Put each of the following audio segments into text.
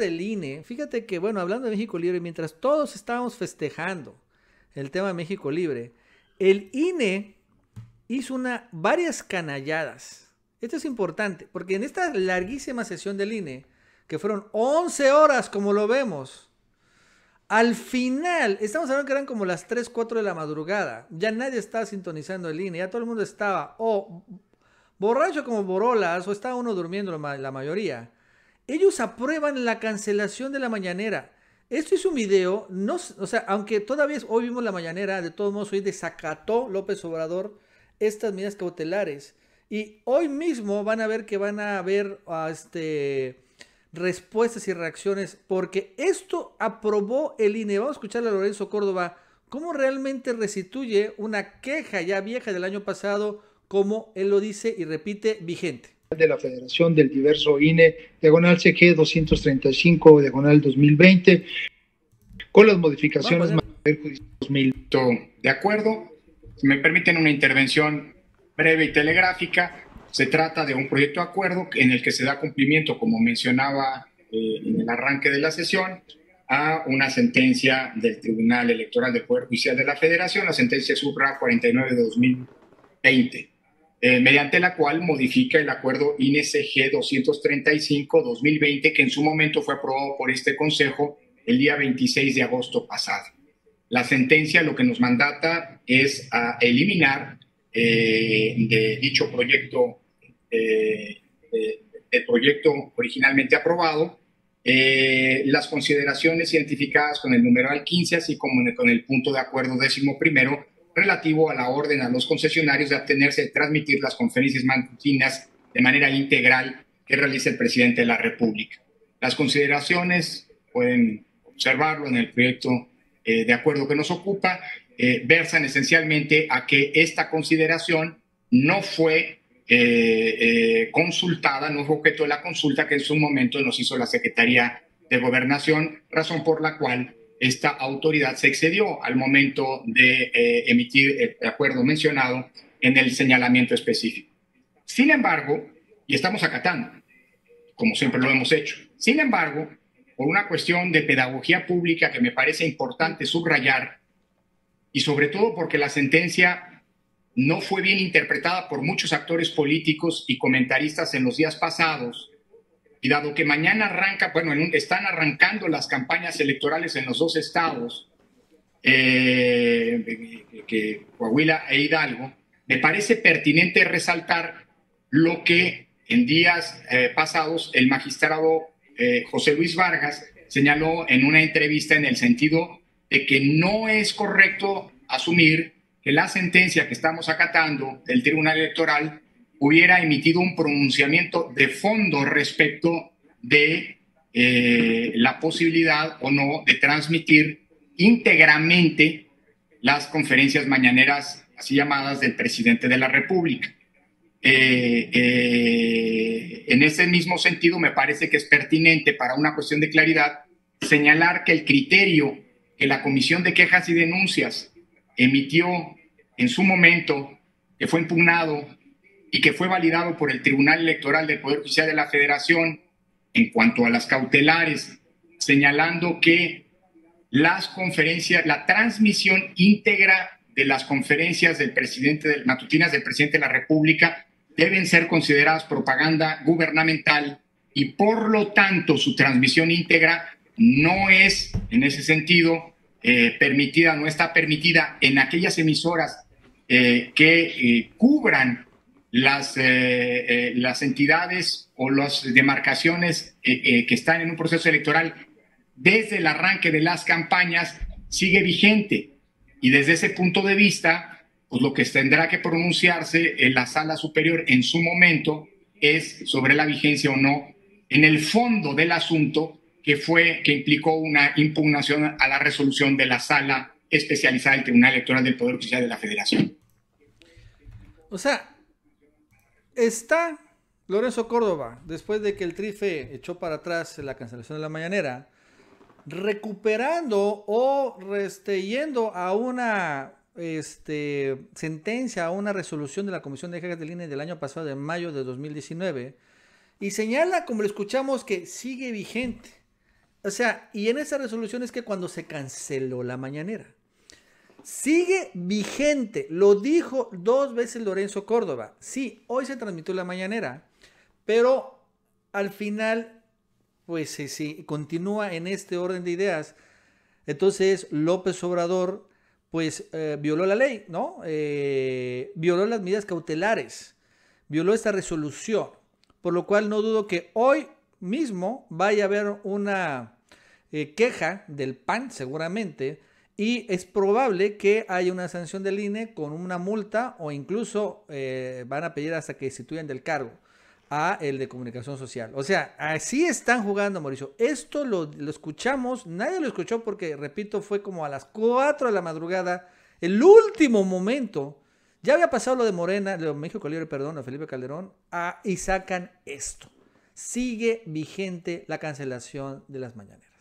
del INE, fíjate que, bueno, hablando de México Libre, mientras todos estábamos festejando el tema de México Libre, el INE hizo una, varias canalladas. Esto es importante, porque en esta larguísima sesión del INE, que fueron 11 horas como lo vemos, al final, estamos hablando que eran como las 3, 4 de la madrugada, ya nadie estaba sintonizando el INE, ya todo el mundo estaba o borracho como borolas, o estaba uno durmiendo la mayoría ellos aprueban la cancelación de la mañanera. Esto es un video, no, o sea, aunque todavía hoy vimos la mañanera, de todos modos hoy desacató López Obrador estas medidas cautelares. Y hoy mismo van a ver que van a haber ah, este, respuestas y reacciones, porque esto aprobó el INE. Vamos a escuchar a Lorenzo Córdoba cómo realmente restituye una queja ya vieja del año pasado, como él lo dice y repite, vigente de la Federación del diverso INE, diagonal CG 235, diagonal 2020, con las modificaciones pues, De acuerdo, me permiten una intervención breve y telegráfica. Se trata de un proyecto de acuerdo en el que se da cumplimiento, como mencionaba eh, en el arranque de la sesión, a una sentencia del Tribunal Electoral de Poder Judicial de la Federación, la sentencia supra 49 de 2020. Eh, mediante la cual modifica el acuerdo INSG 235-2020 que en su momento fue aprobado por este Consejo el día 26 de agosto pasado. La sentencia lo que nos mandata es a eliminar eh, de dicho proyecto, el eh, proyecto originalmente aprobado, las consideraciones identificadas con el numeral 15, así como con el punto de acuerdo décimo primero relativo a la orden a los concesionarios de abstenerse de transmitir las conferencias matutinas de manera integral que realiza el presidente de la República. Las consideraciones pueden observarlo en el proyecto eh, de acuerdo que nos ocupa, eh, versan esencialmente a que esta consideración no fue eh, consultada, no fue objeto de la consulta que en su momento nos hizo la Secretaría de Gobernación, razón por la cual esta autoridad se excedió al momento de eh, emitir el acuerdo mencionado en el señalamiento específico. Sin embargo, y estamos acatando, como siempre lo hemos hecho, sin embargo, por una cuestión de pedagogía pública que me parece importante subrayar, y sobre todo porque la sentencia no fue bien interpretada por muchos actores políticos y comentaristas en los días pasados, y dado que mañana arranca, bueno, están arrancando las campañas electorales en los dos estados, que, eh, Coahuila e Hidalgo, me parece pertinente resaltar lo que en días eh, pasados el magistrado eh, José Luis Vargas señaló en una entrevista en el sentido de que no es correcto asumir que la sentencia que estamos acatando del Tribunal Electoral hubiera emitido un pronunciamiento de fondo respecto de eh, la posibilidad o no de transmitir íntegramente las conferencias mañaneras, así llamadas, del presidente de la República. Eh, eh, en ese mismo sentido, me parece que es pertinente para una cuestión de claridad señalar que el criterio que la Comisión de Quejas y Denuncias emitió en su momento, que fue impugnado y que fue validado por el Tribunal Electoral del Poder Judicial de la Federación en cuanto a las cautelares, señalando que las conferencias, la transmisión íntegra de las conferencias del presidente, matutinas del presidente de la República, deben ser consideradas propaganda gubernamental y por lo tanto su transmisión íntegra no es, en ese sentido, eh, permitida, no está permitida en aquellas emisoras eh, que eh, cubran las, eh, eh, las entidades o las demarcaciones eh, que están en un proceso electoral desde el arranque de las campañas sigue vigente. Y desde ese punto de vista, pues lo que tendrá que pronunciarse en la sala superior en su momento es sobre la vigencia o no en el fondo del asunto que fue que implicó una impugnación a la resolución de la sala especializada del Tribunal Electoral del Poder Judicial de la Federación. O sea, Está Lorenzo Córdoba, después de que el Trife echó para atrás la cancelación de la mañanera, recuperando o resteyendo a una este, sentencia, a una resolución de la Comisión de Quejas de Línea del año pasado, de mayo de 2019, y señala, como lo escuchamos, que sigue vigente. O sea, y en esa resolución es que cuando se canceló la mañanera sigue vigente. Lo dijo dos veces Lorenzo Córdoba. Sí, hoy se transmitió la mañanera, pero al final, pues si continúa en este orden de ideas. Entonces, López Obrador, pues eh, violó la ley, ¿no? Eh, violó las medidas cautelares, violó esta resolución, por lo cual no dudo que hoy mismo vaya a haber una eh, queja del PAN, seguramente, y es probable que haya una sanción del INE con una multa o incluso eh, van a pedir hasta que destituyan del cargo a el de comunicación social. O sea, así están jugando, Mauricio. Esto lo, escuchamos, nadie lo escuchó porque, repito, fue como a las 4 de la madrugada, el último momento. Ya había pasado lo de Morena, lo de México Libre, perdón, a Felipe Calderón, y sacan esto. Sigue vigente la cancelación de las mañanas.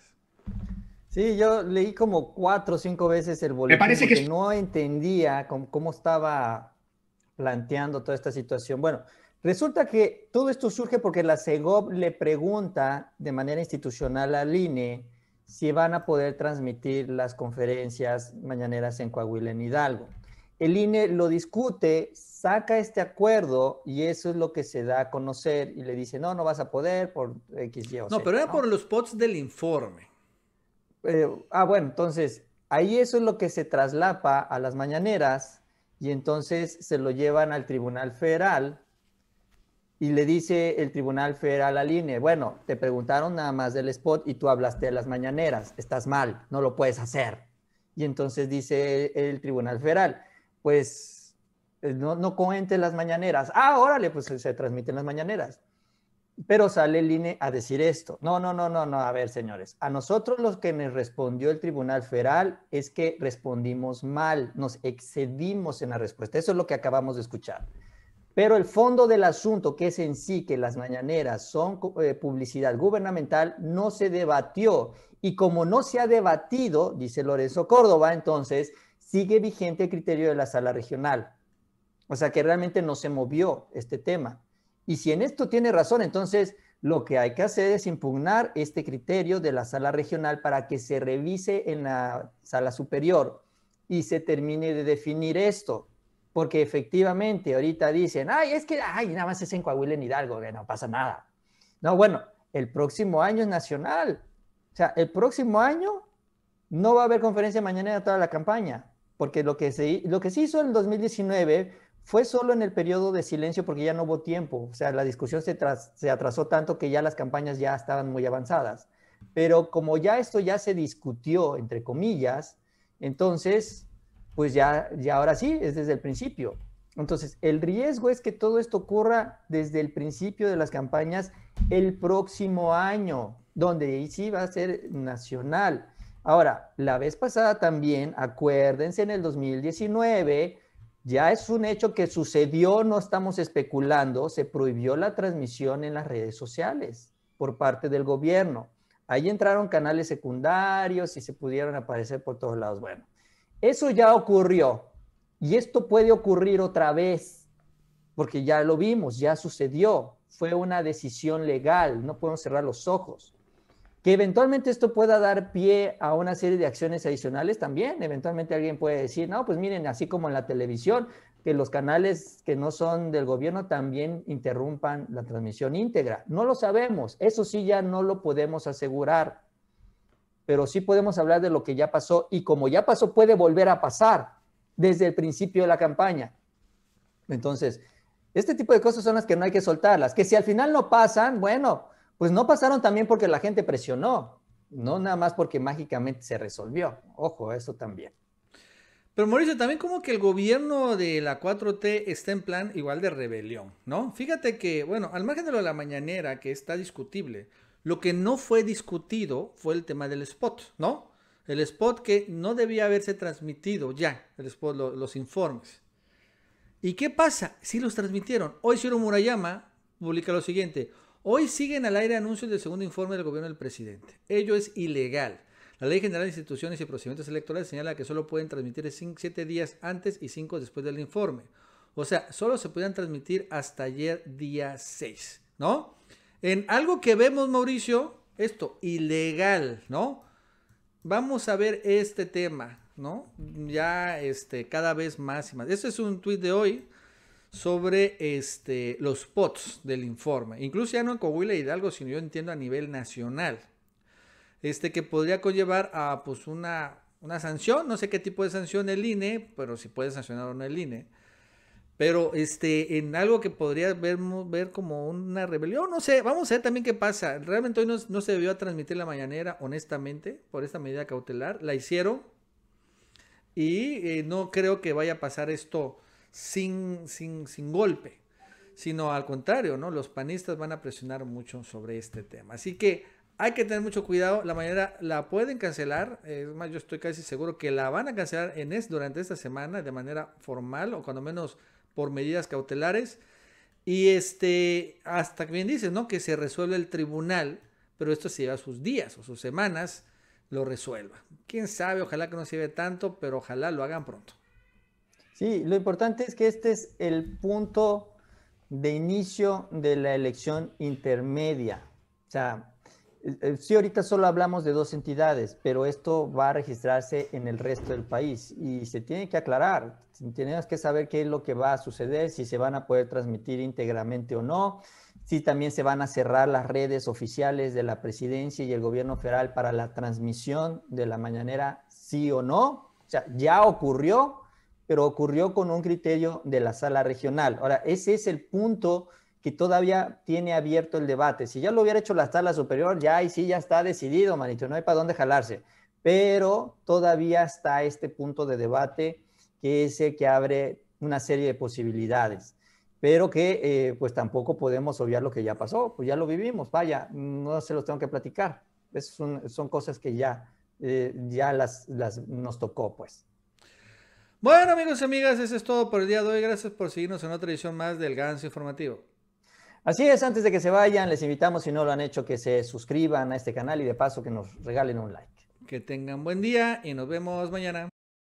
Sí, yo leí como cuatro o cinco veces el boletín. Me que no entendía cómo, estaba planteando toda esta situación. Bueno, resulta que todo esto surge porque la CEGOP le pregunta de manera institucional al INE si van a poder transmitir las conferencias mañaneras en Coahuila, en Hidalgo. El INE lo discute, saca este acuerdo y eso es lo que se da a conocer y le dice, no, no vas a poder por X, Y No, pero era por los spots del informe. Eh, ah, bueno, entonces ahí eso es lo que se traslapa a las mañaneras y entonces se lo llevan al Tribunal Federal y le dice el Tribunal Federal al INE, bueno, te preguntaron nada más del spot y tú hablaste de las mañaneras, estás mal, no lo puedes hacer. Y entonces dice el Tribunal Federal, pues eh, no, no las mañaneras. Ah, órale, pues se transmiten las mañaneras pero sale el INE a decir esto. No, no, no, no, no. A ver, señores, a nosotros los que nos respondió el Tribunal Federal es que respondimos mal, nos excedimos en la respuesta. Eso es lo que acabamos de escuchar. Pero el fondo del asunto, que es en sí que las mañaneras son eh, publicidad gubernamental, no se debatió. Y como no se ha debatido, dice Lorenzo Córdoba, entonces sigue vigente el criterio de la sala regional. O sea que realmente no se movió este tema. Y si en esto tiene razón, entonces lo que hay que hacer es impugnar este criterio de la sala regional para que se revise en la sala superior y se termine de definir esto. Porque efectivamente ahorita dicen, ay, es que ay, nada más es en Coahuila en Hidalgo, que no pasa nada. No, bueno, el próximo año es nacional. O sea, el próximo año no va a haber conferencia mañana de toda la campaña, porque lo que se, lo que se hizo en 2019 fue solo en el periodo de silencio porque ya no hubo tiempo, o sea, la discusión se, se atrasó tanto que ya las campañas ya estaban muy avanzadas. Pero como ya esto ya se discutió, entre comillas, entonces, pues ya, ya ahora sí, es desde el principio. Entonces, el riesgo es que todo esto ocurra desde el principio de las campañas el próximo año, donde ahí sí va a ser nacional. Ahora, la vez pasada también, acuérdense, en el 2019 ya es un hecho que sucedió, no estamos especulando, se prohibió la transmisión en las redes sociales por parte del gobierno. Ahí entraron canales secundarios y se pudieron aparecer por todos lados. Bueno, eso ya ocurrió y esto puede ocurrir otra vez, porque ya lo vimos, ya sucedió, fue una decisión legal, no podemos cerrar los ojos. Que eventualmente esto pueda dar pie a una serie de acciones adicionales también. Eventualmente alguien puede decir, no, pues miren, así como en la televisión, que los canales que no son del gobierno también interrumpan la transmisión íntegra. No lo sabemos, eso sí ya no lo podemos asegurar, pero sí podemos hablar de lo que ya pasó y como ya pasó puede volver a pasar desde el principio de la campaña. Entonces, este tipo de cosas son las que no hay que soltarlas, que si al final no pasan, bueno, pues no pasaron también porque la gente presionó, no nada más porque mágicamente se resolvió. Ojo, eso también. Pero Mauricio, también como que el gobierno de la 4T está en plan igual de rebelión, ¿no? Fíjate que, bueno, al margen de lo de la mañanera, que está discutible, lo que no fue discutido fue el tema del spot, ¿no? El spot que no debía haberse transmitido ya, el los informes. ¿Y qué pasa? Si los transmitieron. Hoy hicieron Murayama publica lo siguiente. Hoy siguen al aire anuncios del segundo informe del gobierno del presidente. Ello es ilegal. La Ley General de Instituciones y Procedimientos Electorales señala que solo pueden transmitir 7 días antes y 5 después del informe. O sea, solo se pueden transmitir hasta ayer día 6, ¿no? En algo que vemos, Mauricio, esto, ilegal, ¿no? Vamos a ver este tema, ¿no? Ya este, cada vez más y más. Este es un tuit de hoy sobre este, los POTS del informe, incluso ya no en Coahuila y Hidalgo, sino yo entiendo a nivel nacional, este, que podría conllevar a pues, una, una sanción, no sé qué tipo de sanción el INE, pero si puede sancionar o no el INE, pero este, en algo que podría ver, ver como una rebelión, no sé, vamos a ver también qué pasa. Realmente hoy no, se debió a transmitir la mañanera, honestamente, por esta medida cautelar, la hicieron y eh, no creo que vaya a pasar esto sin, sin, sin golpe, sino al contrario, ¿no? Los panistas van a presionar mucho sobre este tema. Así que hay que tener mucho cuidado, la manera la pueden cancelar, es más, yo estoy casi seguro que la van a cancelar en es, durante esta semana de manera formal o cuando menos por medidas cautelares. Y este, hasta que bien dicen ¿no? Que se resuelve el tribunal, pero esto se lleva sus días o sus semanas, lo resuelva. Quién sabe, ojalá que no se lleve tanto, pero ojalá lo hagan pronto. Sí, lo importante es que este es el punto de inicio de la elección intermedia. O sea, eh, eh, sí, ahorita solo hablamos de dos entidades, pero esto va a registrarse en el resto del país y se tiene que aclarar. Tenemos que saber qué es lo que va a suceder, si se van a poder transmitir íntegramente o no, si también se van a cerrar las redes oficiales de la presidencia y el gobierno federal para la transmisión de la mañanera, sí o no. O sea, ya ocurrió, pero ocurrió con un criterio de la sala regional. Ahora, ese es el punto que todavía tiene abierto el debate. Si ya lo hubiera hecho la sala superior, ya ahí sí ya está decidido, manito, no hay para dónde jalarse. Pero todavía está este punto de debate que es el que abre una serie de posibilidades, pero que eh, pues tampoco podemos obviar lo que ya pasó, pues ya lo vivimos, vaya, no se los tengo que platicar. son cosas que ya, eh, ya las, las nos tocó, pues. Bueno, amigos y amigas, eso es todo por el día de hoy. Gracias por seguirnos en otra edición más del Ganso Informativo. Así es, antes de que se vayan, les invitamos, si no lo han hecho, que se suscriban a este canal y de paso que nos regalen un like. Que tengan buen día y nos vemos mañana.